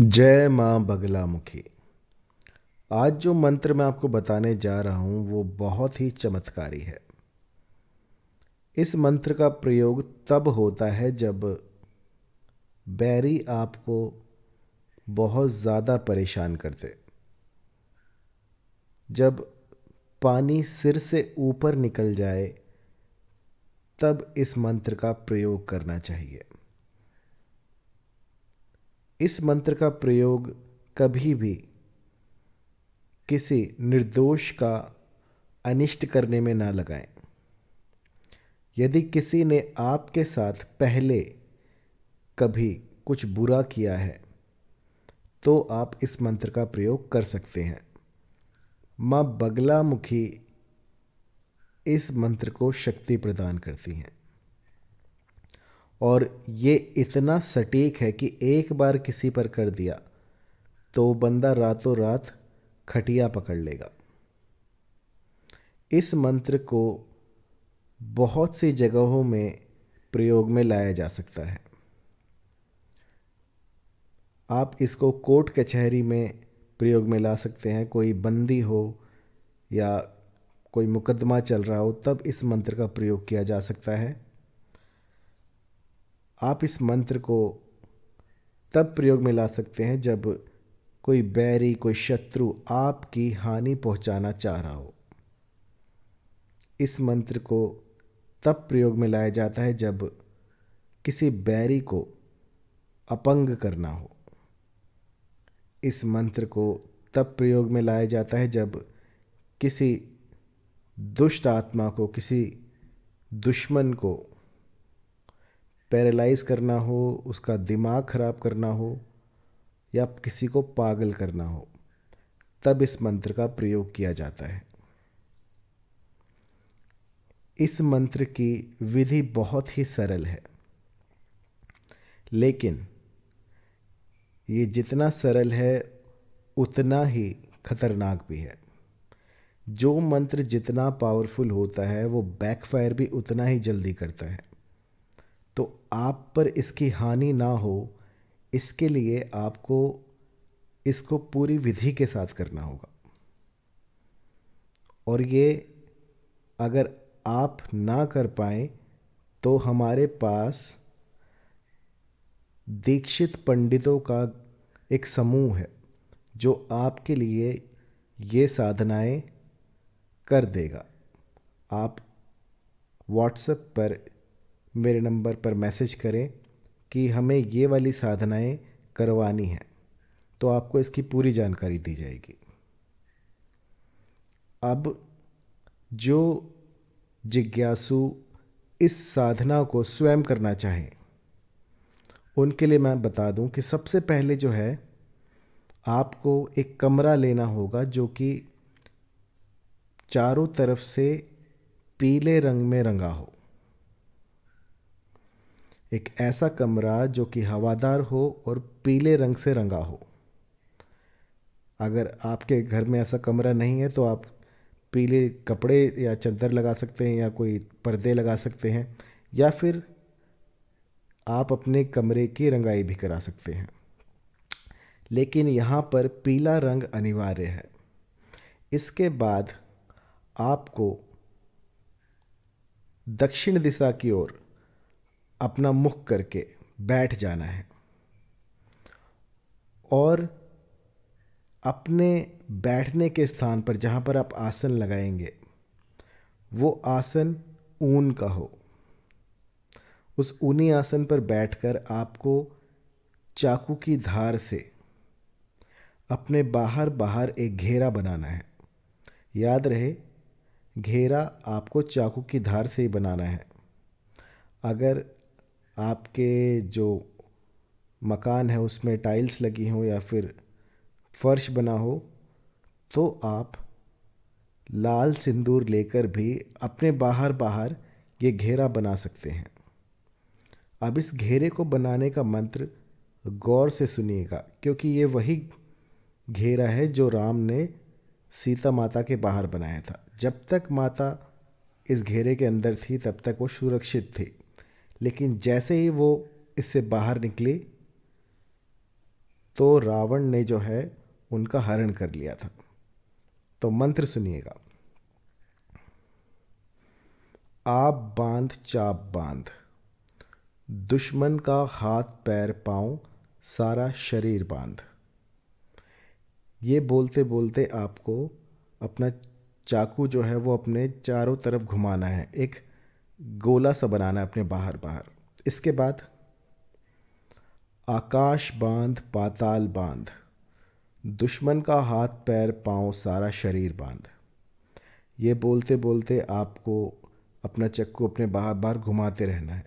जय माँ मुखी आज जो मंत्र मैं आपको बताने जा रहा हूँ वो बहुत ही चमत्कारी है इस मंत्र का प्रयोग तब होता है जब बैरी आपको बहुत ज़्यादा परेशान करते जब पानी सिर से ऊपर निकल जाए तब इस मंत्र का प्रयोग करना चाहिए इस मंत्र का प्रयोग कभी भी किसी निर्दोष का अनिष्ट करने में ना लगाएं यदि किसी ने आपके साथ पहले कभी कुछ बुरा किया है तो आप इस मंत्र का प्रयोग कर सकते हैं माँ बगलामुखी इस मंत्र को शक्ति प्रदान करती हैं और ये इतना सटीक है कि एक बार किसी पर कर दिया तो बंदा रातों रात खटिया पकड़ लेगा इस मंत्र को बहुत सी जगहों में प्रयोग में लाया जा सकता है आप इसको कोर्ट कचहरी में प्रयोग में ला सकते हैं कोई बंदी हो या कोई मुकदमा चल रहा हो तब इस मंत्र का प्रयोग किया जा सकता है आप इस मंत्र को तब प्रयोग में ला सकते हैं जब कोई बैरी कोई शत्रु आपकी हानि पहुंचाना चाह रहा हो इस मंत्र को तब प्रयोग में लाया जाता है जब किसी बैरी को अपंग करना हो इस मंत्र को तब प्रयोग में लाया जाता है जब किसी दुष्ट आत्मा को किसी दुश्मन को पैरालाइज करना हो उसका दिमाग ख़राब करना हो या किसी को पागल करना हो तब इस मंत्र का प्रयोग किया जाता है इस मंत्र की विधि बहुत ही सरल है लेकिन ये जितना सरल है उतना ही खतरनाक भी है जो मंत्र जितना पावरफुल होता है वो बैकफायर भी उतना ही जल्दी करता है तो आप पर इसकी हानि ना हो इसके लिए आपको इसको पूरी विधि के साथ करना होगा और ये अगर आप ना कर पाए तो हमारे पास दीक्षित पंडितों का एक समूह है जो आपके लिए ये साधनाएं कर देगा आप व्हाट्सएप पर मेरे नंबर पर मैसेज करें कि हमें ये वाली साधनाएं करवानी हैं तो आपको इसकी पूरी जानकारी दी जाएगी अब जो जिज्ञासु इस साधना को स्वयं करना चाहें उनके लिए मैं बता दूं कि सबसे पहले जो है आपको एक कमरा लेना होगा जो कि चारों तरफ से पीले रंग में रंगा हो एक ऐसा कमरा जो कि हवादार हो और पीले रंग से रंगा हो अगर आपके घर में ऐसा कमरा नहीं है तो आप पीले कपड़े या चंदर लगा सकते हैं या कोई पर्दे लगा सकते हैं या फिर आप अपने कमरे की रंगाई भी करा सकते हैं लेकिन यहाँ पर पीला रंग अनिवार्य है इसके बाद आपको दक्षिण दिशा की ओर अपना मुख करके बैठ जाना है और अपने बैठने के स्थान पर जहाँ पर आप आसन लगाएंगे वो आसन ऊन का हो उस ऊनी आसन पर बैठकर आपको चाकू की धार से अपने बाहर बाहर एक घेरा बनाना है याद रहे घेरा आपको चाकू की धार से ही बनाना है अगर आपके जो मकान है उसमें टाइल्स लगी हो या फिर फर्श बना हो तो आप लाल सिंदूर लेकर भी अपने बाहर बाहर ये घेरा बना सकते हैं अब इस घेरे को बनाने का मंत्र गौर से सुनिएगा क्योंकि ये वही घेरा है जो राम ने सीता माता के बाहर बनाया था जब तक माता इस घेरे के अंदर थी तब तक वो सुरक्षित थी लेकिन जैसे ही वो इससे बाहर निकली तो रावण ने जो है उनका हरण कर लिया था तो मंत्र सुनिएगा आप बांध चाप बांध दुश्मन का हाथ पैर पांव सारा शरीर बांध ये बोलते बोलते आपको अपना चाकू जो है वो अपने चारों तरफ घुमाना है एक गोला सा बनाना है अपने बाहर बाहर इसके बाद आकाश बांध पाताल बांध दुश्मन का हाथ पैर पांव सारा शरीर बांध ये बोलते बोलते आपको अपना चक्कू अपने बाहर बाहर घुमाते रहना है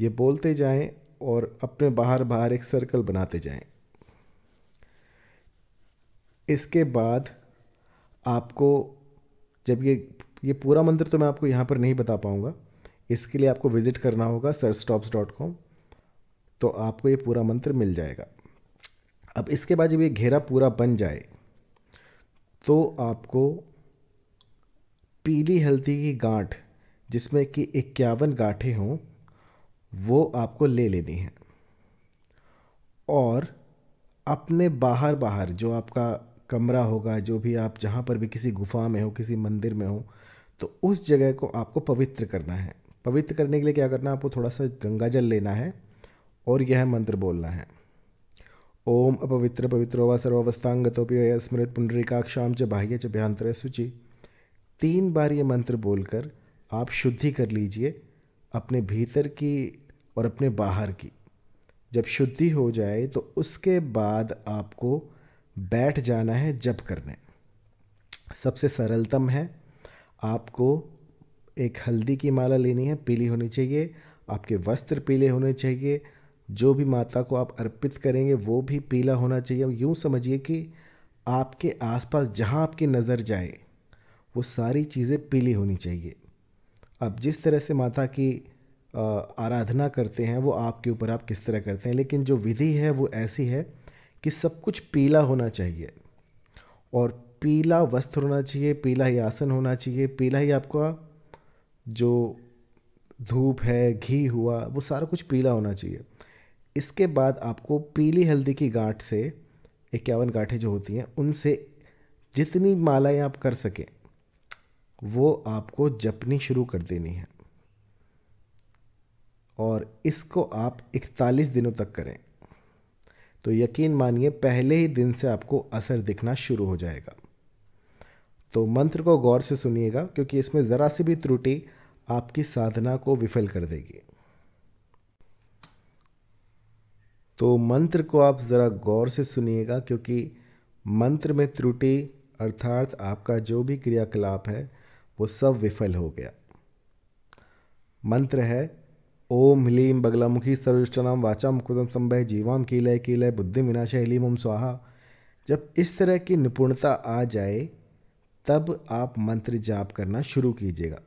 ये बोलते जाएं और अपने बाहर बाहर एक सर्कल बनाते जाएं इसके बाद आपको जब ये ये पूरा मंदिर तो मैं आपको यहाँ पर नहीं बता पाऊँगा इसके लिए आपको विज़िट करना होगा सरस्टॉप्स डॉट कॉम तो आपको ये पूरा मंत्र मिल जाएगा अब इसके बाद जब ये घेरा पूरा बन जाए तो आपको पीली हल्दी की गांठ जिसमें कि इक्यावन गांठें हों वो आपको ले लेनी है और अपने बाहर बाहर जो आपका कमरा होगा जो भी आप जहाँ पर भी किसी गुफा में हो किसी मंदिर में हो तो उस जगह को आपको पवित्र करना है पवित्र करने के लिए क्या करना है आपको थोड़ा सा गंगा जल लेना है और यह मंत्र बोलना है ओम अपवित्र पवित्रो व सर्वावस्थांगतोपि स्मृत पुंडरीकाक्षाम च बाह्य च भ्यांतर सूचि तीन बार ये मंत्र बोलकर आप शुद्धि कर लीजिए अपने भीतर की और अपने बाहर की जब शुद्धि हो जाए तो उसके बाद आपको बैठ जाना है जप करने सबसे सरलतम है आपको एक हल्दी की माला लेनी है पीली होनी चाहिए आपके वस्त्र पीले होने चाहिए जो भी माता को आप अर्पित करेंगे वो भी पीला होना चाहिए यूँ समझिए कि आपके आसपास जहाँ आपकी नज़र जाए वो सारी चीज़ें पीली होनी चाहिए अब जिस तरह से माता की आराधना करते हैं वो आपके ऊपर आप किस तरह करते हैं लेकिन जो विधि है वो ऐसी है कि सब कुछ पीला होना चाहिए और पीला वस्त्र होना चाहिए पीला ही आसन होना चाहिए पीला ही आपका जो धूप है घी हुआ वो सारा कुछ पीला होना चाहिए इसके बाद आपको पीली हल्दी की गांठ से इक्यावन गांठें जो होती हैं उनसे जितनी मालाएं आप कर सकें वो आपको जपनी शुरू कर देनी है और इसको आप 41 दिनों तक करें तो यकीन मानिए पहले ही दिन से आपको असर दिखना शुरू हो जाएगा तो मंत्र को गौर से सुनिएगा क्योंकि इसमें ज़रा सी भी त्रुटि आपकी साधना को विफल कर देगी तो मंत्र को आप ज़रा गौर से सुनिएगा क्योंकि मंत्र में त्रुटि अर्थात आपका जो भी क्रियाकलाप है वो सब विफल हो गया मंत्र है ओम ह्लीम बगलामुखी सर्वष्टनाम वाचा मुकुदम संभय जीवाम कीलय कीलय बुद्धि विनाशय ह्लीम ओम स्वाहा जब इस तरह की निपुणता आ जाए तब आप मंत्र जाप करना शुरू कीजिएगा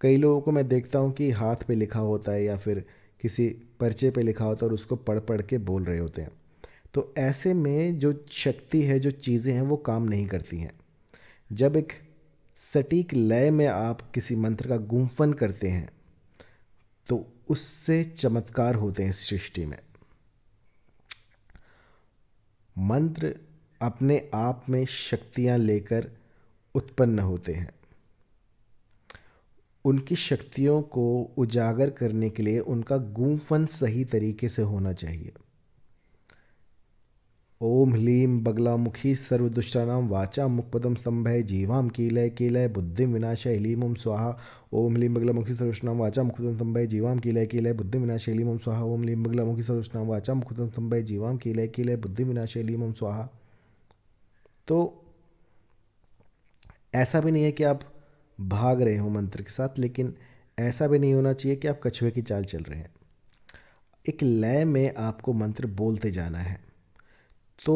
कई लोगों को मैं देखता हूँ कि हाथ पे लिखा होता है या फिर किसी पर्चे पे लिखा होता है और उसको पढ़ पढ़ के बोल रहे होते हैं तो ऐसे में जो शक्ति है जो चीज़ें हैं वो काम नहीं करती हैं जब एक सटीक लय में आप किसी मंत्र का गुम्फन करते हैं तो उससे चमत्कार होते हैं सृष्टि में मंत्र अपने आप में शक्तियाँ लेकर उत्पन्न होते हैं उनकी शक्तियों को उजागर करने के लिए उनका गूंफन सही तरीके से होना चाहिए ओम ह्लीम बगलामुखी सर्वदुष्टानाम वाचा मुखपदम स्तंभय जीवाम कीलय कीलय बुद्धिम विनाश हलीम ओम स्वाहा ओम ह्लीम बगलामुखी सर्वदुष्टानाम वाचा मुखपदम स्तंभय जीवाम कीलय कीलय बुद्धि विनाशय ह्लीम ओम स्वाहा ओम ह्लीम बगलामुखी सर्वदुष्टानाम वाचा मुखपदम स्तंभय जीवाम कीलय कीलय बुद्धि विनाश ह्लीम ओम स्वाहा तो ऐसा भी नहीं है कि आप भाग रहे हो मंत्र के साथ लेकिन ऐसा भी नहीं होना चाहिए कि आप कछुए की चाल चल रहे हैं एक लय में आपको मंत्र बोलते जाना है तो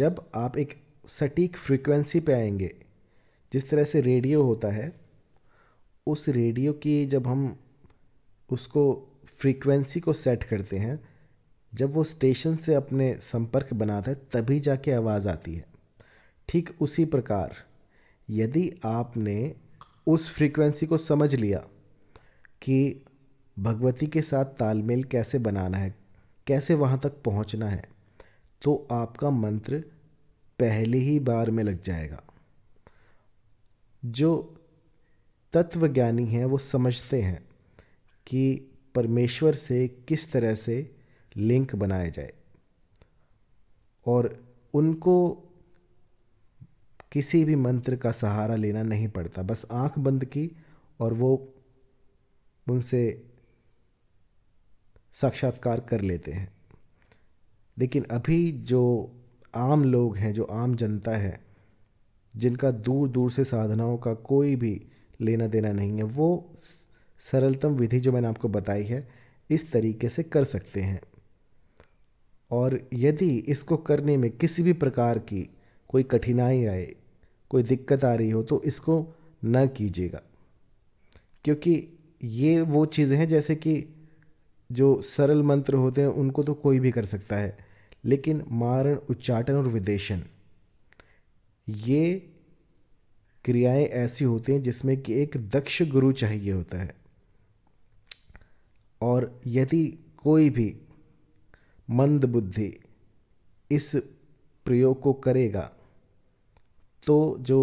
जब आप एक सटीक फ्रीक्वेंसी पे आएंगे जिस तरह से रेडियो होता है उस रेडियो की जब हम उसको फ्रीक्वेंसी को सेट करते हैं जब वो स्टेशन से अपने संपर्क बनाता है तभी जाके आवाज़ आती है ठीक उसी प्रकार यदि आपने उस फ्रीक्वेंसी को समझ लिया कि भगवती के साथ तालमेल कैसे बनाना है कैसे वहाँ तक पहुँचना है तो आपका मंत्र पहली ही बार में लग जाएगा जो तत्वज्ञानी हैं वो समझते हैं कि परमेश्वर से किस तरह से लिंक बनाया जाए और उनको किसी भी मंत्र का सहारा लेना नहीं पड़ता बस आंख बंद की और वो उनसे साक्षात्कार कर लेते हैं लेकिन अभी जो आम लोग हैं जो आम जनता है जिनका दूर दूर से साधनाओं का कोई भी लेना देना नहीं है वो सरलतम विधि जो मैंने आपको बताई है इस तरीके से कर सकते हैं और यदि इसको करने में किसी भी प्रकार की कोई कठिनाई आए कोई दिक्कत आ रही हो तो इसको न कीजिएगा क्योंकि ये वो चीज़ें हैं जैसे कि जो सरल मंत्र होते हैं उनको तो कोई भी कर सकता है लेकिन मारण उच्चाटन और विदेशन ये क्रियाएं ऐसी होती हैं जिसमें कि एक दक्ष गुरु चाहिए होता है और यदि कोई भी मंद बुद्धि इस प्रयोग को करेगा तो जो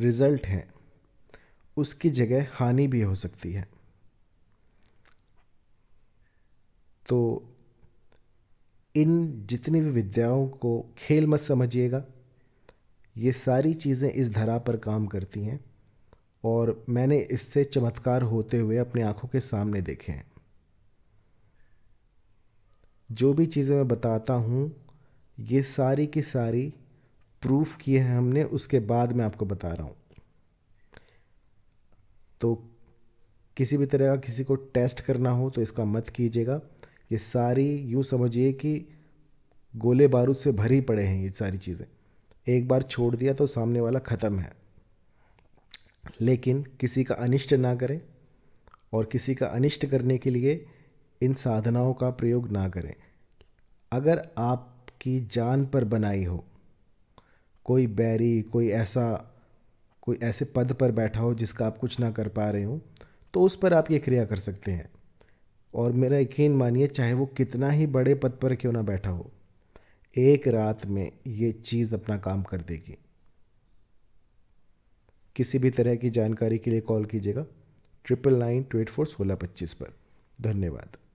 रिज़ल्ट है उसकी जगह हानि भी हो सकती है तो इन जितनी भी विद्याओं को खेल मत समझिएगा ये सारी चीज़ें इस धरा पर काम करती हैं और मैंने इससे चमत्कार होते हुए अपनी आंखों के सामने देखे हैं जो भी चीज़ें मैं बताता हूँ ये सारी की सारी प्रूफ किए हैं हमने उसके बाद मैं आपको बता रहा हूँ तो किसी भी तरह का किसी को टेस्ट करना हो तो इसका मत कीजिएगा ये सारी यूँ समझिए कि गोले बारूद से भरी पड़े हैं ये सारी चीज़ें एक बार छोड़ दिया तो सामने वाला ख़त्म है लेकिन किसी का अनिष्ट ना करें और किसी का अनिष्ट करने के लिए इन साधनाओं का प्रयोग ना करें अगर आपकी जान पर बनाई हो कोई बैरी कोई ऐसा कोई ऐसे पद पर बैठा हो जिसका आप कुछ ना कर पा रहे हो तो उस पर आप ये क्रिया कर सकते हैं और मेरा यकीन मानिए चाहे वो कितना ही बड़े पद पर क्यों ना बैठा हो एक रात में ये चीज़ अपना काम कर देगी किसी भी तरह की जानकारी के लिए कॉल कीजिएगा triple nine two eight four सोलह पच्चीस पर धन्यवाद